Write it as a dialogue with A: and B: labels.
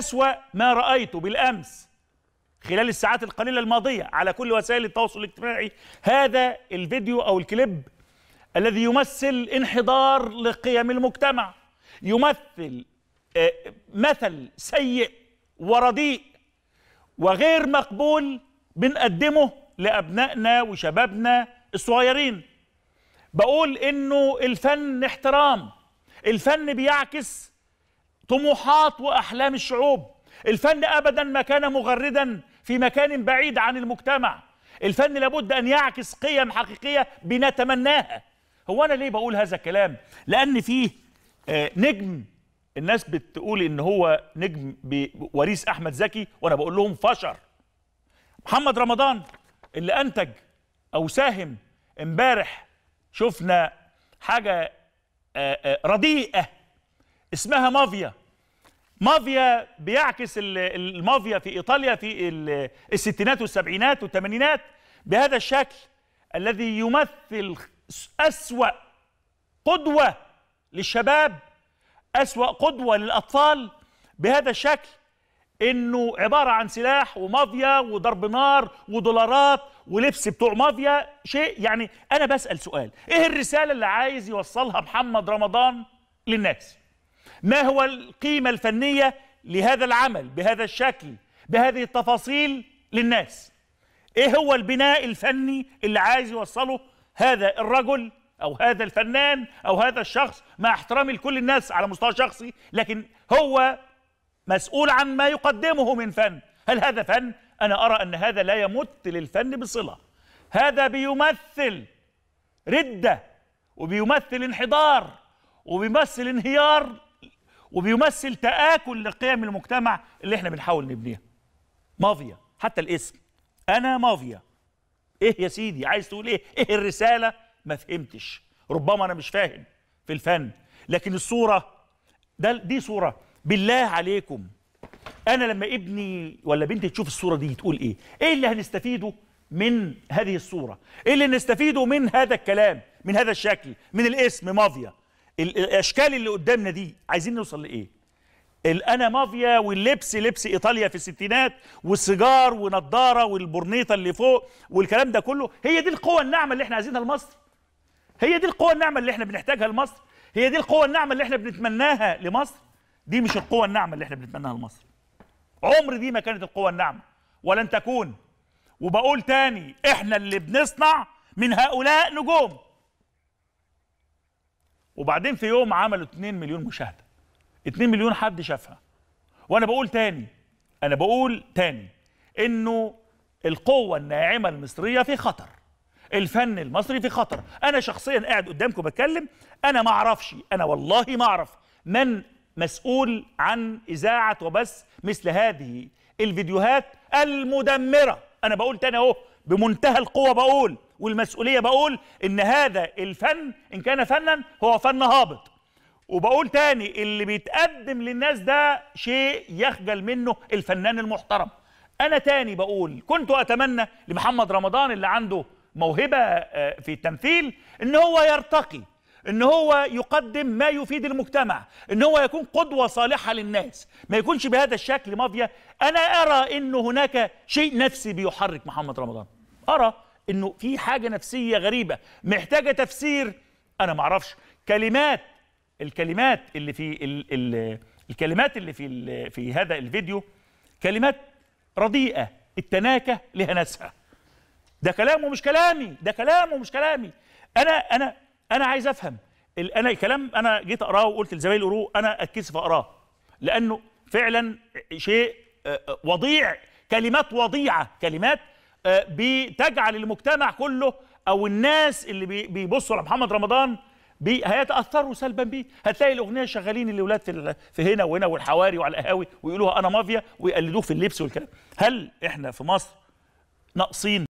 A: أسوأ ما رأيته بالأمس خلال الساعات القليلة الماضية على كل وسائل التواصل الاجتماعي هذا الفيديو أو الكليب الذي يمثل انحدار لقيم المجتمع يمثل آه، مثل سيء ورديء وغير مقبول بنقدمه لأبنائنا وشبابنا الصغيرين بقول إنه الفن احترام الفن بيعكس طموحات وأحلام الشعوب الفن أبدا ما كان مغردا في مكان بعيد عن المجتمع الفن لابد أن يعكس قيم حقيقية بنتمناها هو أنا ليه بقول هذا الكلام لأن فيه آه، نجم الناس بتقول ان هو نجم وريث احمد زكي وانا بقول لهم فشر محمد رمضان اللي انتج او ساهم امبارح شفنا حاجه آه، آه، رديئه اسمها مافيا مافيا بيعكس المافيا في ايطاليا في الستينات والسبعينات والثمانينات بهذا الشكل الذي يمثل اسوا قدوه للشباب اسوا قدوه للاطفال بهذا الشكل انه عباره عن سلاح ومافيا وضرب نار ودولارات ولبس بتوع مافيا شيء يعني انا بسال سؤال ايه الرساله اللي عايز يوصلها محمد رمضان للناس ما هو القيمة الفنية لهذا العمل بهذا الشكل بهذه التفاصيل للناس ايه هو البناء الفني اللي عايز يوصله هذا الرجل او هذا الفنان او هذا الشخص مع احترامي لكل الناس على مستوى شخصي لكن هو مسؤول عن ما يقدمه من فن هل هذا فن انا ارى ان هذا لا يمت للفن بصله هذا بيمثل رده وبيمثل انحدار وبيمثل انهيار وبيمثل تآكل لقيم المجتمع اللي احنا بنحاول نبنيها مافيا حتى الاسم انا مافيا ايه يا سيدي عايز تقول ايه ايه الرسالة ما فهمتش ربما انا مش فاهم في الفن لكن الصورة ده دي صورة بالله عليكم انا لما ابني ولا بنتي تشوف الصورة دي تقول ايه ايه اللي هنستفيده من هذه الصورة ايه اللي نستفيده من هذا الكلام من هذا الشكل من الاسم مافيا الاشكال اللي قدامنا دي عايزين نوصل لايه الانا مافيا واللبس لبس ايطاليا في الستينات والسيجار ونضاره والبرنيطه اللي فوق والكلام ده كله هي دي القوه الناعمه اللي احنا عايزينها لمصر هي دي القوه الناعمه اللي احنا بنحتاجها لمصر هي دي القوه الناعمه اللي احنا بنتمناها لمصر دي مش القوه الناعمه اللي احنا بنتمناها لمصر عمر دي ما كانت القوه الناعمه ولن تكون وبقول تاني احنا اللي بنصنع من هؤلاء نجوم وبعدين في يوم عملوا 2 مليون مشاهده 2 مليون حد شافها وانا بقول تاني انا بقول تاني انه القوه الناعمه المصريه في خطر الفن المصري في خطر انا شخصيا قاعد قدامكم بتكلم انا ما اعرفش انا والله ما اعرف من مسؤول عن اذاعه وبث مثل هذه الفيديوهات المدمره انا بقول تاني اهو بمنتهى القوه بقول والمسؤولية بقول إن هذا الفن إن كان فنا هو فن هابط وبقول تاني اللي بيتقدم للناس ده شيء يخجل منه الفنان المحترم أنا تاني بقول كنت أتمنى لمحمد رمضان اللي عنده موهبة آه، في التمثيل إن هو يرتقي ان هو يقدم ما يفيد المجتمع ان هو يكون قدوه صالحه للناس ما يكونش بهذا الشكل مافيا انا ارى ان هناك شيء نفسي بيحرك محمد رمضان ارى انه في حاجه نفسيه غريبه محتاجه تفسير انا ما اعرفش كلمات الكلمات اللي في الـ الـ الكلمات اللي في في هذا الفيديو كلمات رديئه التناكه لها ناسها ده كلامه مش كلامي ده كلامه مش كلامي انا انا انا عايز افهم انا الكلام انا جيت اقراه وقلت لزمايلي اقراه انا اتكسف اقراه لانه فعلا شيء وضيع كلمات وضيعه كلمات آه، بتجعل المجتمع كله او الناس اللي بيبصوا على محمد رمضان بي هيتاثروا سلبا بيه هتلاقي الاغنيه شغالين الاولاد في, في هنا وهنا والحواري وعلى القهاوي ويقولوها انا مافيا ويقلدوه في اللبس والكلام هل احنا في مصر ناقصين